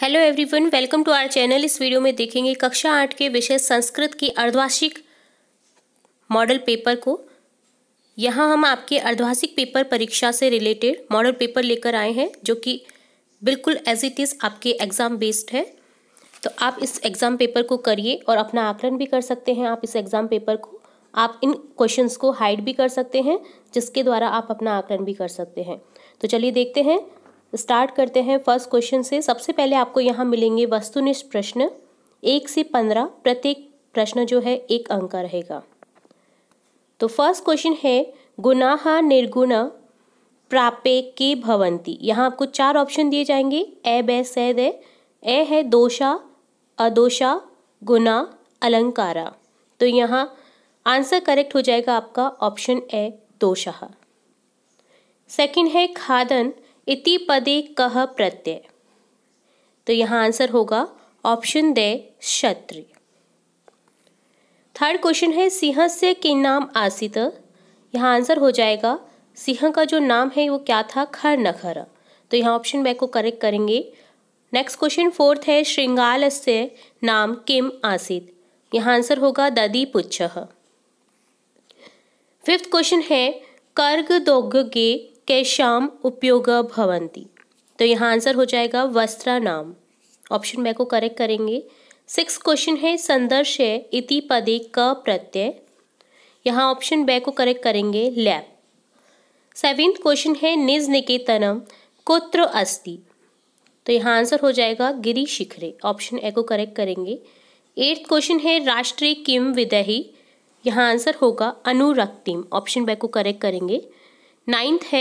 hello everyone welcome to our channel इस video में देखेंगे कक्षा आठ के विषय संस्कृत की अर्धवार्षिक मॉडल पेपर को यहाँ हम आपके अर्धवार्षिक पेपर परीक्षा से रिलेटेड मॉडल पेपर लेकर आए हैं जो कि बिल्कुल एज इट इज़ आपके एग्ज़ाम बेस्ड है तो आप इस एग्ज़ाम पेपर को करिए और अपना आकलन भी कर सकते हैं आप इस एग्ज़ाम पेपर को आप इन क्वेश्चंस को हाइड भी कर सकते हैं जिसके द्वारा आप अपना आकलन भी कर सकते हैं तो चलिए देखते हैं स्टार्ट करते हैं फर्स्ट क्वेश्चन से सबसे पहले आपको यहाँ मिलेंगे वस्तुनिष्ठ प्रश्न एक से पंद्रह प्रत्येक प्रश्न जो है एक अंक का रहेगा तो फर्स्ट क्वेश्चन है गुनाह निर्गुण प्रापे के भवंती यहाँ आपको चार ऑप्शन दिए जाएंगे ए बै सैद ए है दोषा अदोषा गुना अलंकारा तो यहाँ आंसर करेक्ट हो जाएगा आपका ऑप्शन ए दोषा सेकंड है खादन इति पदे कह प्रत्यय तो यहाँ आंसर होगा ऑप्शन दे क्षत्रिय थर्ड क्वेश्चन है सिंह से के नाम आसित यहाँ आंसर हो जाएगा सिंह का जो नाम है वो क्या था खर नखर तो यहाँ ऑप्शन बे को करेक्ट करेंगे नेक्स्ट क्वेश्चन फोर्थ है श्रृंगाल से नाम किम आसित यहाँ आंसर होगा ददी पुच्छ फिफ्थ क्वेश्चन है कर्ग दोग के केशाम उपयोग भवंती तो यहाँ आंसर हो जाएगा वस्त्रा नाम ऑप्शन बे को करेक्ट करेंगे सिक्स क्वेश्चन है संदर्श है इति पदे क प्रत्यय यहाँ ऑप्शन बे को करेक्ट करेंगे लैब सेवेंथ क्वेश्चन है निज निकेतनम कुत्र अस्ति तो यहाँ आंसर हो जाएगा गिरी शिखरे ऑप्शन ए को करेक्ट करेंगे एट्थ क्वेश्चन है राष्ट्रीय किम विदही यहाँ आंसर होगा अनुरक्तिम ऑप्शन बे को करेक्ट करेंगे नाइन्थ है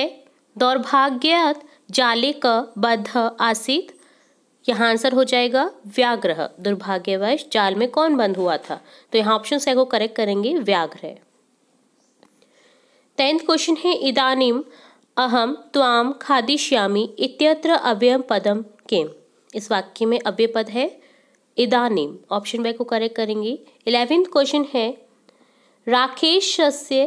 दौर्भाग्यात जाले क बद्ध आसित यहाँ आंसर हो जाएगा व्याग्रह दुर्भाग्यवश जाल में कौन बंद हुआ था तो यहाँ ऑप्शन से को करेक्ट करेंगे व्याग्रह टेंथ क्वेश्चन है इदानीम अहम त्वाम खादिश्यामी इत्यत्र अव्यय पदम के इस वाक्य में अव्यय पद है इदानीम ऑप्शन बाय को करेक्ट करेंगे इलेवेंथ क्वेश्चन है राकेश से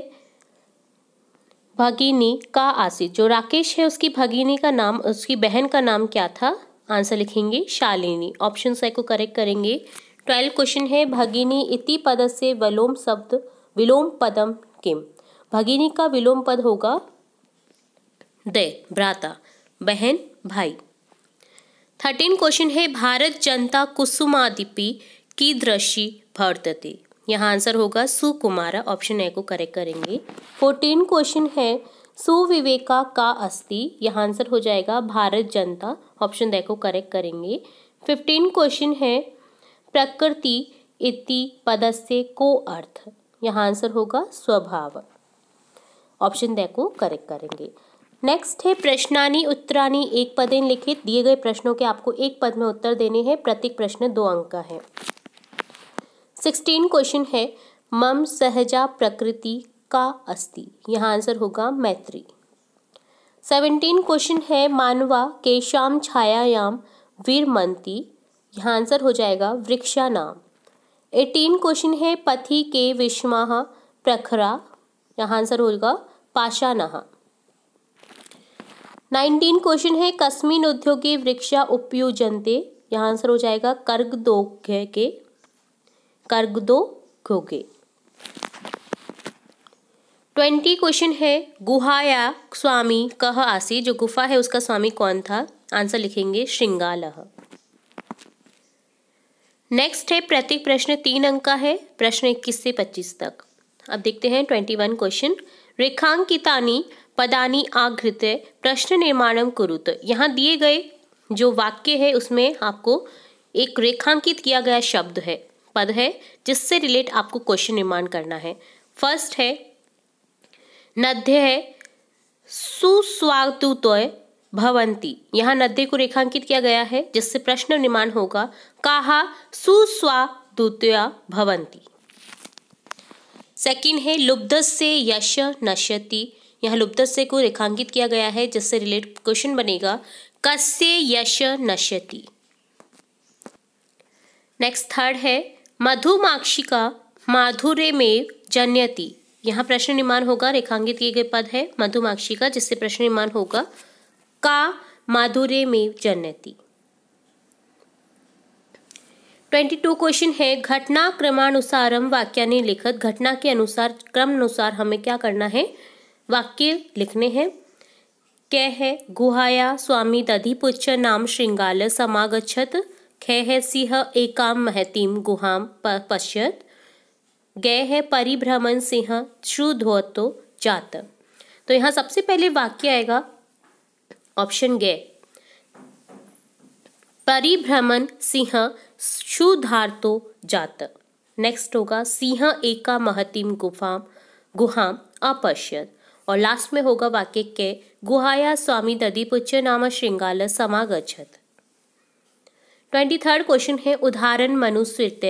भगिनी का आसिफ जो राकेश है उसकी भगिनी का नाम उसकी बहन का नाम क्या था आंसर लिखेंगे शालिनी ऑप्शन से को करेक्ट करेंगे ट्वेल्व क्वेश्चन है भगिनी इति पद से विलोम शब्द विलोम पदम किम भगिनी का विलोम पद होगा दे भ्राता बहन भाई थर्टीन क्वेश्चन है भारत जनता कुसुमादिपि की दृष्टि भर्तते यहाँ आंसर होगा सुकुमारा ऑप्शन ए को करेक्ट करेंगे फोर्टीन क्वेश्चन है सुविवेका का अस्थि यहाँ आंसर हो जाएगा भारत जनता ऑप्शन देखो करेक्ट करेंगे फिफ्टीन क्वेश्चन है प्रकृति इति पदस्य को अर्थ यहाँ आंसर होगा स्वभाव ऑप्शन देखो करेक्ट करेंगे नेक्स्ट है प्रश्नानी उत्तरानी एक पदे लिखित दिए गए प्रश्नों के आपको एक पद में उत्तर देने हैं प्रत्येक प्रश्न दो अंक का है सिक्सटीन क्वेश्चन है मम सहजा प्रकृति का अस्ति यहाँ आंसर होगा मैत्री सेवेंटीन क्वेश्चन है मानवा के शाम छायायाम वीरमंती यहाँ आंसर हो जाएगा वृक्षा नाम एटीन क्वेश्चन है पथि के विषमा प्रखरा यहाँ आंसर होगा पाशा नहा नाइनटीन क्वेश्चन है कस्मिन उद्योगे वृक्षा उपयुजनते यहाँ आंसर हो जाएगा कर्ग दो के दो घोगे ट्वेंटी क्वेश्चन है गुहा या स्वामी कह आसी जो गुफा है उसका स्वामी कौन था आंसर लिखेंगे श्रृंगाल नेक्स्ट है प्रत्येक प्रश्न तीन अंक का है प्रश्न इक्कीस से पच्चीस तक अब देखते हैं ट्वेंटी वन क्वेश्चन रेखांकितानी पदानी आघृत प्रश्न निर्माणम कुरुत यहाँ दिए गए जो वाक्य है उसमें आपको एक रेखांकित किया गया शब्द है पद है जिससे रिलेट आपको क्वेश्चन निर्माण करना है फर्स्ट है नध्य है सुस्वागतुतोय भवंती यहाँ नध्य को रेखांकित किया गया है जिससे प्रश्न निर्माण होगा कहा सुस्वादुतया भवंती सेकंड है लुब्ध से यश नश्यति यहाँ लुब्ध से को रेखांकित किया गया है जिससे रिलेट क्वेश्चन बनेगा कस्य यश नश्यति नेक्स्ट थर्ड है मधुमाक्षिका माधुर्य में जन्यति यहाँ प्रश्न निर्माण होगा रेखांकित किए गए पद है मधुमाक्षिका जिससे प्रश्न निर्माण होगा का माधुर्य में जन्यति ट्वेंटी टू क्वेश्चन है घटना क्रमानुसार क्रमानुसारम वाक्यानि लिखत घटना के अनुसार क्रम अनुसार हमें क्या करना है वाक्य लिखने हैं क्या है गुहाया स्वामी दधिपुच्छ नाम श्रृंगाल समागछत खे सिंह एकाम महतीम गुहाम पश्यत गए है परिभ्रमण सिंह श्रुधोतो जात तो यहाँ सबसे पहले वाक्य आएगा ऑप्शन गए परिभ्रमण सिंह क्षुधार्तो जात नेक्स्ट होगा सिंह एका महतिम गुफाम गुहाम अपश्यत और लास्ट में होगा वाक्य के गुहाया स्वामी दधिपुच्च नाम श्रृंगाल समागछत ट्वेंटी थर्ड क्वेश्चन है उदाहरण मनुस्वृत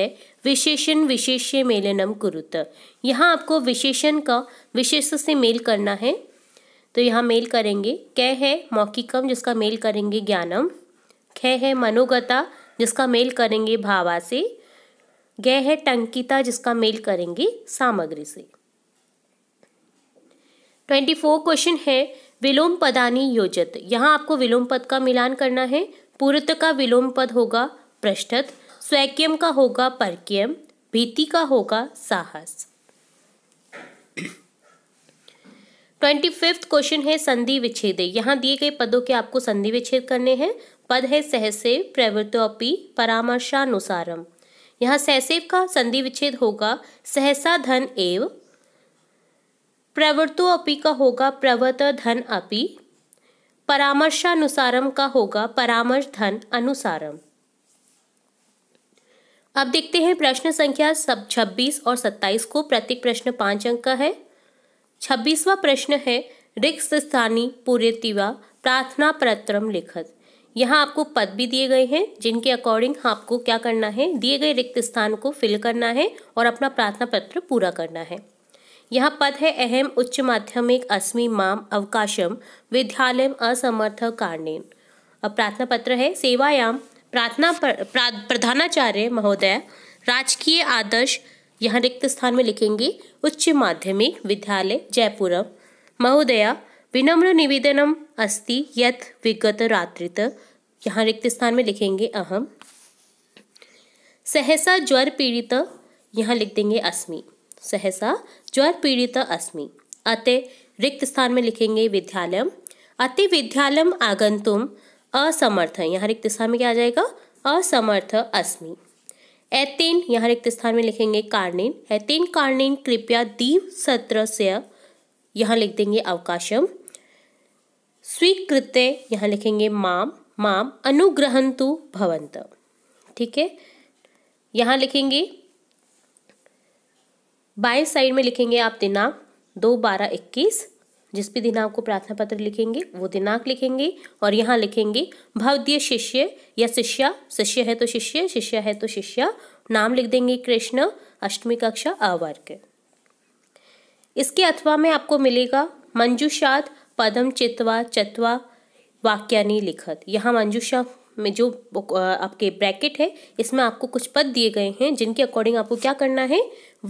विशेषण विशेष्य मेलनम कुरुत यहाँ आपको विशेषण का विशेष से मेल करना है तो यहाँ मेल करेंगे कै है मौखिकम जिसका मेल करेंगे ज्ञानम ख है मनोगता जिसका मेल करेंगे भावा से ग है टंकिता जिसका मेल करेंगे सामग्री से ट्वेंटी फोर क्वेश्चन है विलोम पदानी योजत यहाँ आपको विलोम पद का मिलान करना है पूर्त का विलोम पद होगा पृष्ठत स्वैक्यम का होगा परक्यम भीति का होगा साहस ट्वेंटी फिफ्थ क्वेश्चन है संधि विच्छेद यहाँ दिए गए पदों के आपको संधि विच्छेद करने हैं पद है सहसे प्रवृत्ति परामर्शानुसारम यहाँ सहसेव का संधि विच्छेद होगा सहसा धन एव प्रवृत्तोपि का होगा प्रवृत धन अपि परामर्शानुसारम का होगा परामर्श धन अनुसारम अब देखते हैं प्रश्न संख्या सब छब्बीस और सत्ताईस को प्रत्येक प्रश्न पांच अंक का है छब्बीसवा प्रश्न है रिक्त स्थानी पूरेतिवा प्रार्थना पत्र लिखत यहाँ आपको पद भी दिए गए हैं जिनके अकॉर्डिंग आपको क्या करना है दिए गए रिक्त स्थान को फिल करना है और अपना प्रार्थना पत्र पूरा करना है यहाँ पद है अहम उच्च माध्यमिक अस्मी माम अवकाशम विद्यालय असमर्थ कारणेन अब प्रार्थना पत्र है सेवायाम प्रार्थना प्रधानाचार्य महोदय राजकीय आदर्श यहाँ रिक्त स्थान में लिखेंगे उच्च माध्यमिक विद्यालय जयपुर महोदया विनम्र निवेदनम अस्ति यत विगत रात्रित यहाँ रिक्त स्थान में लिखेंगे अहम सहसा ज्वर पीड़ित यहाँ लिख देंगे अस्मी सहसा ज्वर पीड़ित अस्मि अतः रिक्त स्थान में लिखेंगे विद्यालय अति विद्यालय आगंतुम असमर्थ यहाँ रिक्त स्थान में क्या आ जाएगा असमर्थ अस्मि एतेन यहाँ रिक्त स्थान में लिखेंगे कारणिन एतेन कारणिन कृपया दीव सत्र से यहाँ लिख देंगे अवकाशम स्वीकृत्य यहाँ लिखेंगे माम माम अनुग्रहंतु भवंत ठीक है यहाँ लिखेंगे बाएं साइड में लिखेंगे आप दिनांक दो बारह इक्कीस जिस भी दिनांक को प्रार्थना पत्र लिखेंगे वो दिनांक लिखेंगे और यहाँ लिखेंगे भवदीय शिष्य या शिष्या शिष्य है तो शिष्य शिष्या है तो शिष्या नाम लिख देंगे कृष्ण अष्टमी कक्षा अवर्ग इसके अथवा में आपको मिलेगा मंजूषाद पदम चित्वा चतवा वाक्यानी लिखत यहाँ मंजूषा में जो आपके ब्रैकेट है इसमें आपको कुछ पद दिए गए हैं जिनके अकॉर्डिंग आपको क्या करना है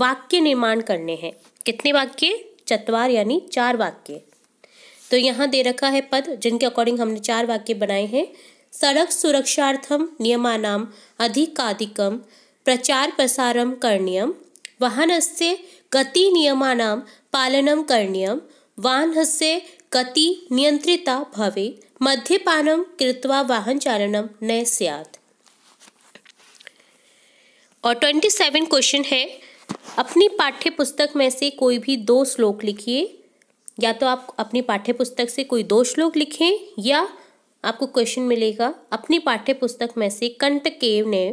वाक्य निर्माण करने हैं कितने वाक्य चतवार यानी चार वाक्य तो यहाँ दे रखा है पद जिनके अकॉर्डिंग हमने चार वाक्य बनाए हैं सड़क सुरक्षार्थम नियमानाम अधिकाधिकम प्रचार प्रसारम करणीयम वाहन से गति नियमानाम पालनम करणीयम वाहन से गति नियंत्रिता भवे मद्यपानं कृत्वा वाहनचालनं न सियात और ट्वेंटी सेवन क्वेश्चन है अपनी पाठ्य पुस्तक में से कोई भी दो श्लोक लिखिए या तो आप अपनी पाठ्य पुस्तक से कोई दो श्लोक लिखें या आपको क्वेश्चन मिलेगा अपनी पाठ्य पुस्तक में से कंट केव ने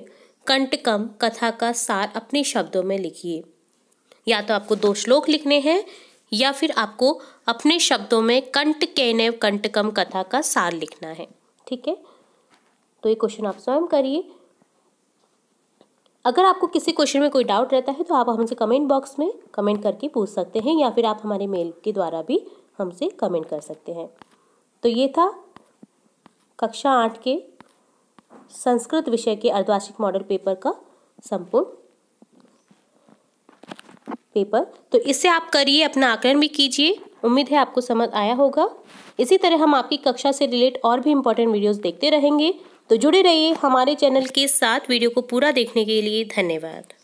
कंटकम कथा का सार अपने शब्दों में लिखिए या तो आपको दो श्लोक लिखने हैं या फिर आपको अपने शब्दों में कंट केनव कंटकम कथा का सार लिखना है ठीक है तो ये क्वेश्चन आप स्वयं करिए अगर आपको किसी क्वेश्चन में कोई डाउट रहता है तो आप हमसे कमेंट बॉक्स में कमेंट करके पूछ सकते हैं या फिर आप हमारे मेल के द्वारा भी हमसे कमेंट कर सकते हैं तो ये था कक्षा आठ के संस्कृत विषय के अर्धवार्षिक मॉडल पेपर का संपूर्ण पेपर तो इसे आप करिए अपना आकलन भी कीजिए उम्मीद है आपको समझ आया होगा इसी तरह हम आपकी कक्षा से रिलेट और भी इम्पोर्टेंट वीडियोज़ देखते रहेंगे तो जुड़े रहिए हमारे चैनल के साथ वीडियो को पूरा देखने के लिए धन्यवाद